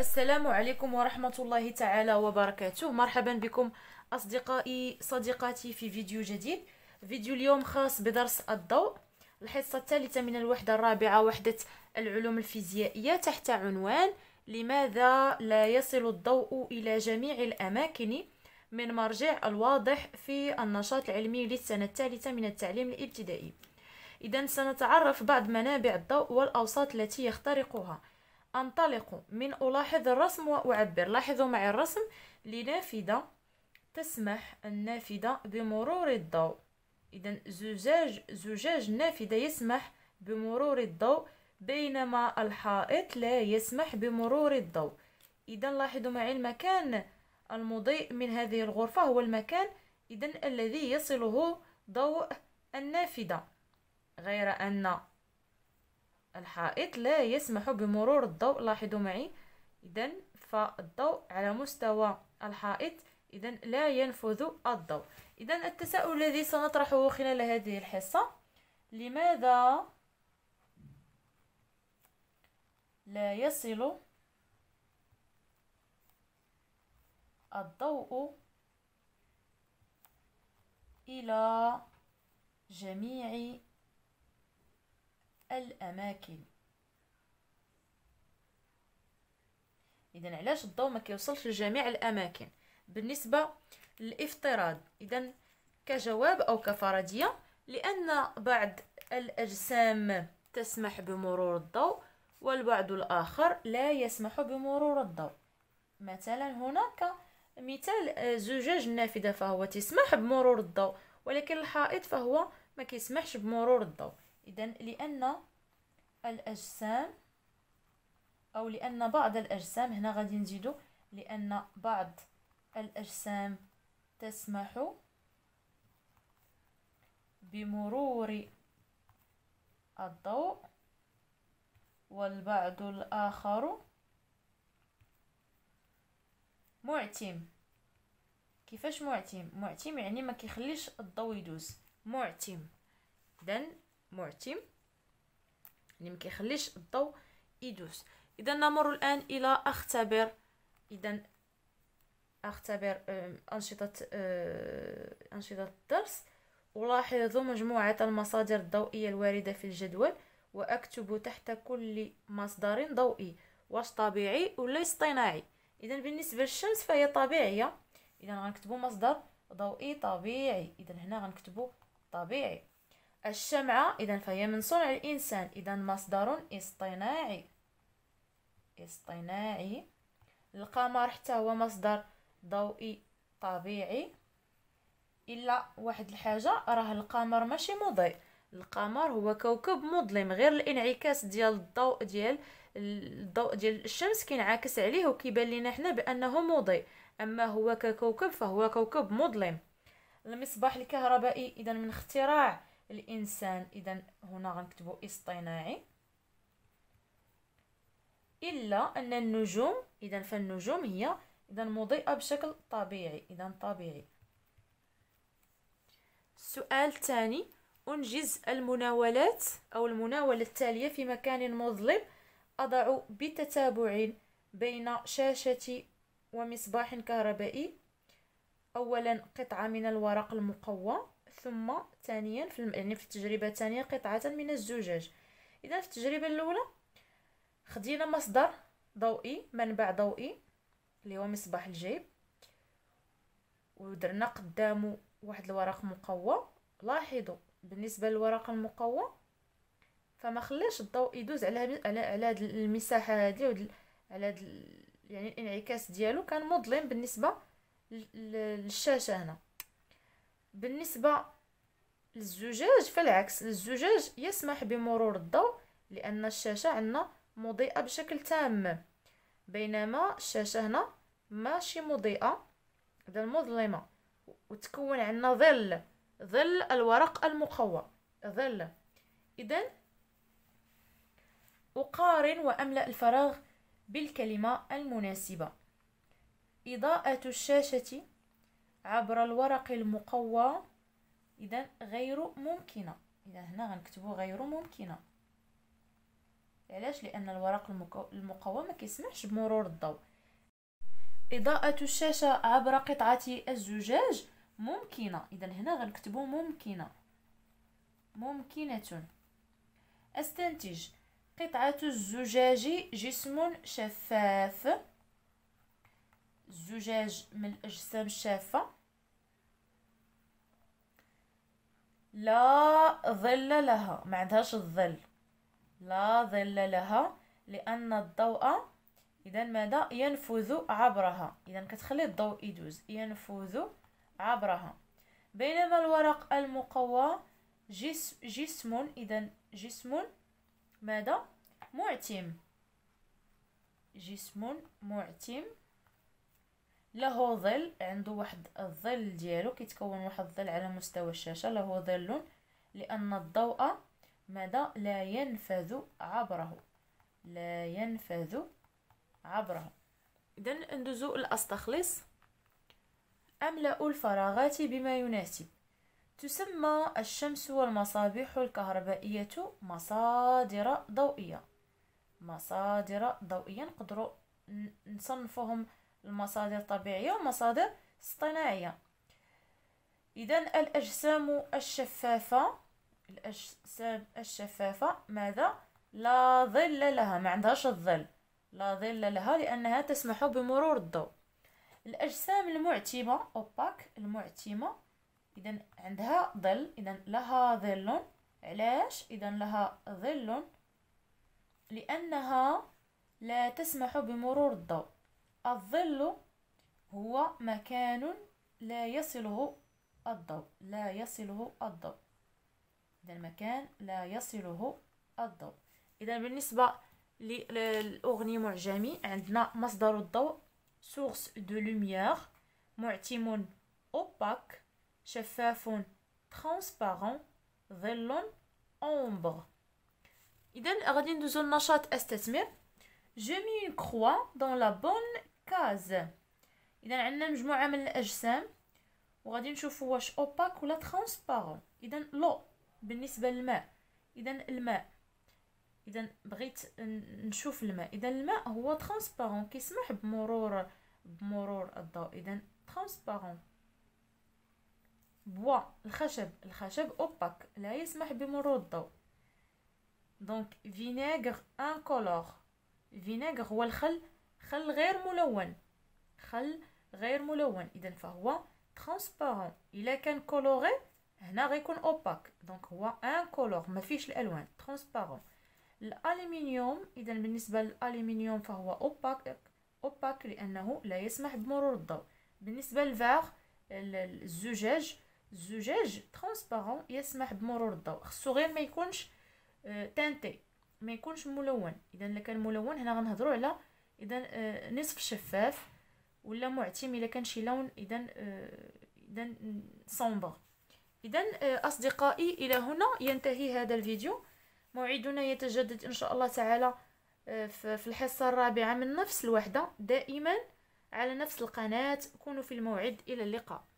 السلام عليكم ورحمة الله تعالى وبركاته مرحبا بكم أصدقائي صديقاتي في فيديو جديد فيديو اليوم خاص بدرس الضوء الحصة الثالثة من الوحدة الرابعة وحدة العلوم الفيزيائية تحت عنوان لماذا لا يصل الضوء إلى جميع الأماكن من مرجع الواضح في النشاط العلمي للسنة الثالثة من التعليم الابتدائي إذا سنتعرف بعض منابع الضوء والأوساط التي يخترقها أنطلق من ألاحظ الرسم وأعبر لاحظوا معي الرسم لنافذة تسمح النافذة بمرور الضوء إذا زجاج زجاج النافذة يسمح بمرور الضوء بينما الحائط لا يسمح بمرور الضوء إذا لاحظوا معي المكان المضيء من هذه الغرفة هو المكان إذا الذي يصله ضوء النافذة غير أن الحائط لا يسمح بمرور الضوء لاحظوا معي إذا فالضوء على مستوى الحائط إذا لا ينفذ الضوء إذا التساؤل الذي سنطرحه خلال هذه الحصة لماذا لا يصل الضوء إلى جميع الأماكن إذا علاش الضوء ما كيوصلش لجميع الأماكن بالنسبة للافتراض إذا كجواب أو كفرضية لأن بعض الأجسام تسمح بمرور الضوء والبعض الآخر لا يسمح بمرور الضوء مثلا هناك مثال آه، زجاج النافذة فهو تسمح بمرور الضوء ولكن الحائط فهو ما كيسمحش بمرور الضوء إذا لأن الأجسام أو لأن بعض الأجسام هنا غادي نزيدو لأن بعض الأجسام تسمح بمرور الضوء والبعض الآخر معتم كيفاش معتم معتم يعني ما كيخليش الضوء يدوز معتم اذا معتم يعني ما كيخليش الضوء يدوس اذا نمر الان الى اختبر اذا اختبر آه، انشطه آه، انشطه الدرس ولاحظوا مجموعه المصادر الضوئيه الوارده في الجدول واكتب تحت كل مصدر ضوئي واش طبيعي ولا اصطناعي اذا بالنسبه للشمس فهي طبيعيه اذا غنكتبوا مصدر ضوئي طبيعي اذا هنا غنكتبوا طبيعي الشمعة إذا فهي من صنع الإنسان إذا مصدر اصطناعي اصطناعي القمر حتى هو مصدر ضوئي طبيعي إلا واحد الحاجة راه القمر ماشي مضيء القمر هو كوكب مظلم غير الانعكاس ديال الضوء ديال الضوء ديال الشمس كينعكس عليه وكيبان لنا حنا بانه مضيء اما هو ككوكب فهو كوكب مظلم المصباح الكهربائي اذا من اختراع الإنسان إذا هنا غنكتبو اصطناعي إلا أن النجوم إذا فالنجوم هي إذا مضيئة بشكل طبيعي إذا طبيعي السؤال الثاني أنجز المناولات أو المناولة التالية في مكان مظلم أضع بتتابع بين شاشتي ومصباح كهربائي أولا قطعة من الورق المقوى ثم ثانيا في الم... يعني في التجربه الثانيه قطعه من الزجاج اذا في التجربه الاولى خدينا مصدر ضوئي منبع ضوئي اللي هو مصباح الجيب ودرنا قدامه واحد الورق مقوى لاحظوا بالنسبه للورق المقوى فما خلاش الضوء يدوز على على على هاد المساحه هادي على هاد يعني الانعكاس ديالو كان مظلم بالنسبه للشاشه هنا بالنسبة للزجاج فالعكس الزجاج يسمح بمرور الضوء لأن الشاشة عندنا مضيئة بشكل تام بينما الشاشة هنا ماشي مضيئة هذا المظلمه وتكون عندنا ظل ظل الورق المقوى ظل إذا أقارن وأملأ الفراغ بالكلمة المناسبة إضاءة الشاشة عبر الورق المقوى اذا غير ممكنه اذا هنا غنكتبو غير ممكنه علاش لان الورق المقوى ما كيسمحش بمرور الضوء اضاءه الشاشه عبر قطعه الزجاج ممكنه اذا هنا غنكتبو ممكنه ممكنه استنتج قطعه الزجاج جسم شفاف الزجاج من الأجسام الشافة لا ظل لها ما عندهاش الظل لا ظل لها لأن الضوء إذا ماذا ينفذ عبرها إذا كتخلي الضوء يدوز ينفذ عبرها بينما الورق المقوى جسم جسم إذا جسم ماذا معتم جسم معتم له ظل عنده واحد الظل ديالو كيتكون واحد الظل على مستوى الشاشه له ظل لان الضوء مدى لا ينفذ عبره لا ينفذ عبره اذا ندوزو الاستخلص املا الفراغات بما يناسب تسمى الشمس والمصابيح الكهربائيه مصادر ضوئيه مصادر ضوئيه نقدروا نصنفهم المصادر الطبيعية ومصادر اصطناعية إذا الأجسام الشفافة الأجسام الشفافة ماذا؟ لا ظل لها ما عندهاش الظل لا ظل لها لأنها تسمح بمرور الضوء الأجسام المعتمة أوباك المعتمة إذا عندها ظل إذا لها ظل علاش إذا لها ظل لأنها لا تسمح بمرور الضوء الظل هو مكان لا يصله الضوء لا يصله الضوء إذا المكان لا يصله الضوء إذا بالنسبة للأغني معجمي عندنا مصدر الضوء سورس دو لوميير معتم أوباك شفاف ترانسبارون ظل أومبر إذا غادي ندوزو لنشاط استثمر Je mets une croix dans la bonne كاز اذا عندنا مجموعه من الاجسام وغادي نشوفوا واش اوباك ولا ترانسبارون اذا لو بالنسبه للماء اذا الماء اذا بغيت نشوف الماء اذا الماء هو ترانسبارون كيسمح بمرور بمرور الضوء اذا ترانسبارون بوا الخشب الخشب اوباك لا يسمح بمرور الضوء دونك ان كولور فينيغ هو الخل خل غير ملون خل غير ملون اذا فهو ترانسبارون الا كان كولوري هنا غيكون اوباك دونك هو ان كولور ما فيش الالوان ترانسبارون الالومنيوم اذا بالنسبه للالومنيوم فهو اوباك اوباك لانه لا يسمح بمرور الضوء بالنسبه للفاغ الزجاج الزجاج ترانسبارون يسمح بمرور الضوء خصو غير ما يكونش تانتي آه، ما يكونش ملون اذا الا كان ملون هنا غنهضروا على اذا آه، نصف شفاف ولا معتم الا كان شي لون اذا آه، اذا صومبر اذا آه، اصدقائي الى هنا ينتهي هذا الفيديو موعدنا يتجدد ان شاء الله تعالى في الحصه الرابعه من نفس الوحده دائما على نفس القناه كونوا في الموعد الى اللقاء